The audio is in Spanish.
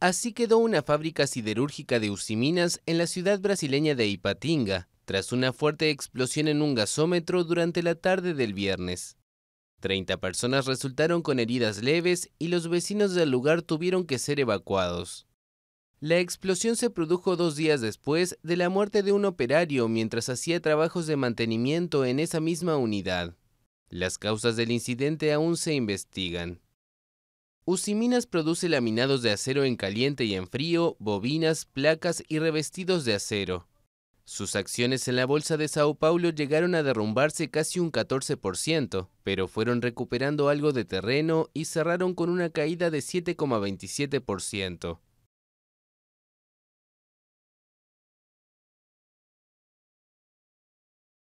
Así quedó una fábrica siderúrgica de Usiminas en la ciudad brasileña de Ipatinga, tras una fuerte explosión en un gasómetro durante la tarde del viernes. Treinta personas resultaron con heridas leves y los vecinos del lugar tuvieron que ser evacuados. La explosión se produjo dos días después de la muerte de un operario mientras hacía trabajos de mantenimiento en esa misma unidad. Las causas del incidente aún se investigan. Usiminas produce laminados de acero en caliente y en frío, bobinas, placas y revestidos de acero. Sus acciones en la bolsa de Sao Paulo llegaron a derrumbarse casi un 14%, pero fueron recuperando algo de terreno y cerraron con una caída de 7,27%.